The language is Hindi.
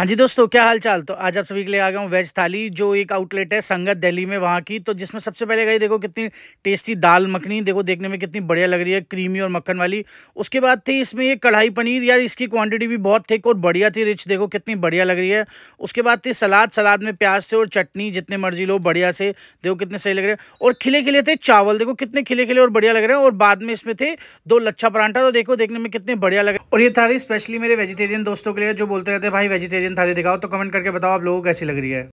हाँ जी दोस्तों क्या हाल चाल तो आज आप सभी के लिए आ गया हूँ वेज थाली जो एक आउटलेट है संगत दिल्ली में वहाँ की तो जिसमें सबसे पहले गई देखो कितनी टेस्टी दाल मखनी देखो देखने में कितनी बढ़िया लग रही है क्रीमी और मक्खन वाली उसके बाद थी इसमें ये कढ़ाई पनीर यार इसकी क्वांटिटी भी बहुत थिक और बढ़िया थी रिच देखो कितनी बढ़िया लग रही है उसके बाद थी सलाद सलाद में प्याज थे और चटनी जितने मर्जी लो बढ़िया से देखो कितने सही लग रहे हैं और खिले खिले थे चावल देखो कितने खिले खिले और बढ़िया लग रहे हैं और बाद में इसमें थे दो लच्छा परांठा तो देखो देखने में कितने बढ़िया लग रहे और ये थाली स्पेशली मेरे वेजिटेरियन दोस्तों के लिए जो बोलते रहते भाई वेजिटेरियन प्लेन थाली दिखाओ तो कमेंट करके बताओ आप लोगों को कैसी लग रही है